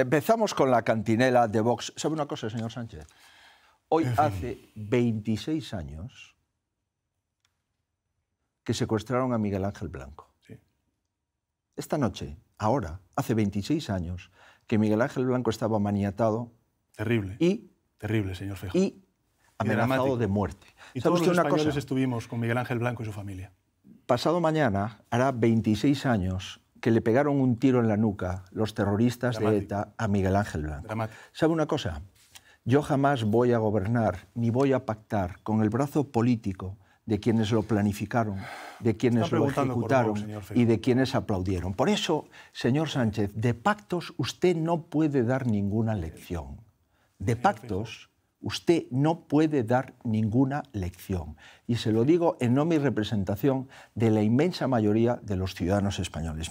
Empezamos con la cantinela de Vox. ¿Sabe una cosa, señor Sánchez? Hoy hace 26 años que secuestraron a Miguel Ángel Blanco. Esta noche, ahora, hace 26 años que Miguel Ángel Blanco estaba maniatado. Terrible. Y. Terrible, señor Fejo. Y amenazado de muerte. Y todos los una españoles cosa? estuvimos con Miguel Ángel Blanco y su familia. Pasado mañana hará 26 años que le pegaron un tiro en la nuca los terroristas de ETA a Miguel Ángel Blanco. ¿Sabe una cosa? Yo jamás voy a gobernar ni voy a pactar con el brazo político de quienes lo planificaron, de quienes lo ejecutaron y de quienes aplaudieron. Por eso, señor Sánchez, de pactos usted no puede dar ninguna lección. De pactos usted no puede dar ninguna lección. Y se lo digo en no mi representación de la inmensa mayoría de los ciudadanos españoles.